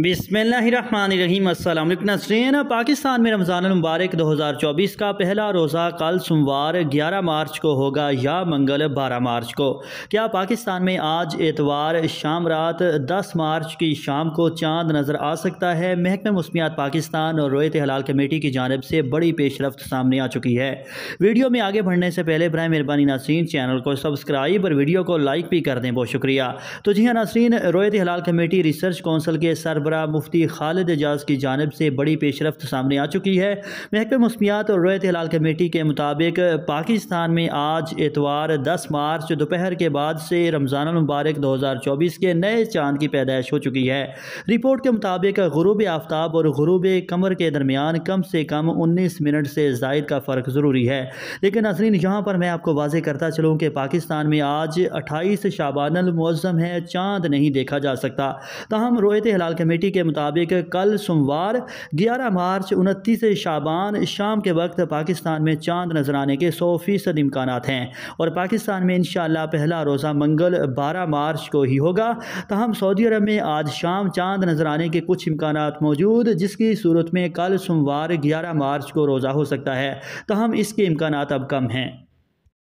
बिसमीम नासरीन पाकिस्तान में रमज़ान मुबारक चौबीस का पहला रोज़ा कल सोमवार ग्यारह मार्च को होगा या मंगल बारह मार्च को क्या पाकिस्तान में आज एतवार शाम रात दस मार्च की शाम को चाँद नज़र आ सकता है महकमे मौसमियात पाकिस्तान और रोयत हलाल कमेटी की जानब से बड़ी पेशरफ सामने आ चुकी है वीडियो में आगे बढ़ने से पहले बरए मेहरबानी नसरीन चैनल को सब्सक्राइब और वीडियो को लाइक भी कर दें बहुत शुक्रिया तो जी हाँ नसरीन रोयत हलाल कमेटी रिसर्च कौंसल के सर सरबरा मुफ्ती खालिद एजाज की जानब से बड़ी पेशरफ सामने आ चुकी है महकमे मौसमियात और रोयत हिलाल कमेटी के मुताबिक पाकिस्तान में आज एतवार दस मार्च दोपहर के बाद से रमज़ान मुबारक दो हज़ार चौबीस के नए चांद की पैदाइश हो चुकी है रिपोर्ट के मुताबिक गुरूब आफ्ताब और गुरूब कमर के दरमियान कम से कम उन्नीस मिनट से जायद का फ़र्क ज़रूरी है लेकिन नाजरीन यहाँ पर मैं आपको वाजे करता चलूँ कि पाकिस्तान में आज अट्ठाईस शाबानल मुज़म है चांद नहीं देखा जा सकता तहम रोहित हिलाल कमेटी कमेटी के मुताबिक कल सोमवार 11 मार्च उनतीस शाबान शाम के वक्त पाकिस्तान में चांद नजर आने के सौ फीसद इम्कान हैं और पाकिस्तान में इन पहला रोज़ा मंगल बारह मार्च को ही होगा तहम सऊदी अरब में आज शाम चांद नजर आने के कुछ इम्कान मौजूद जिसकी सूरत में कल सोमवार ग्यारह मार्च को रोज़ा हो सकता है तहम इसके इम्कान अब कम हैं